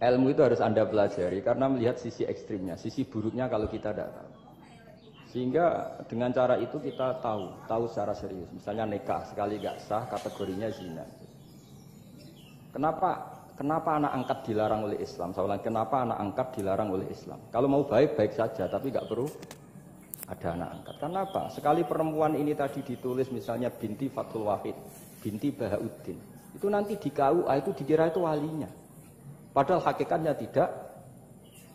Ilmu itu harus Anda pelajari karena melihat sisi ekstrimnya, sisi buruknya kalau kita tidak tahu. Sehingga dengan cara itu kita tahu, tahu secara serius. Misalnya nikah sekali gak sah kategorinya zina. Kenapa kenapa anak angkat dilarang oleh Islam? Saya kenapa anak angkat dilarang oleh Islam? Kalau mau baik baik saja, tapi gak perlu ada anak angkat. Kenapa? Sekali perempuan ini tadi ditulis misalnya binti Fatul Wahid, binti Bahauddin. Itu nanti di KUA itu dikira itu walinya. Padahal hakikatnya tidak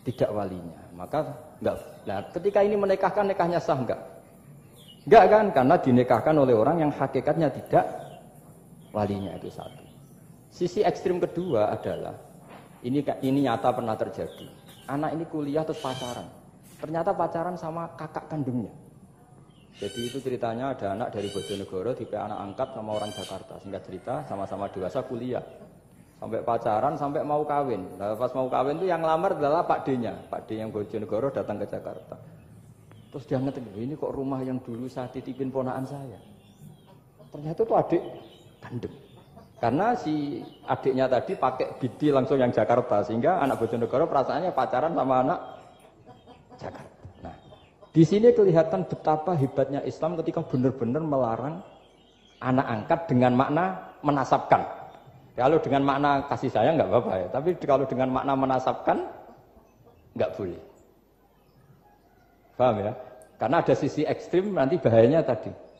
tidak walinya. Maka enggak. Nah, ketika ini menikahkan nikahnya sah enggak? Enggak kan? Karena dinikahkan oleh orang yang hakikatnya tidak walinya itu satu. Sisi ekstrim kedua adalah ini ini nyata pernah terjadi. Anak ini kuliah terus pacaran. Ternyata pacaran sama kakak kandungnya. Jadi itu ceritanya ada anak dari Bojonegoro tipe anak angkat sama orang Jakarta. Singkat cerita sama-sama dewasa kuliah sampai pacaran sampai mau kawin nah, pas mau kawin itu yang lamar adalah Pak D nya Pak D yang Bojonegoro datang ke Jakarta terus dia ngetik ini kok rumah yang dulu saya titipin ponaan saya ternyata itu adik kandung karena si adiknya tadi pakai bidi langsung yang Jakarta sehingga anak Bojonegoro perasaannya pacaran sama anak Jakarta nah di sini kelihatan betapa hebatnya Islam ketika benar-benar melarang anak angkat dengan makna menasabkan kalau dengan makna kasih sayang nggak apa-apa ya, tapi kalau dengan makna menasabkan nggak boleh. Paham ya? Karena ada sisi ekstrim nanti bahayanya tadi.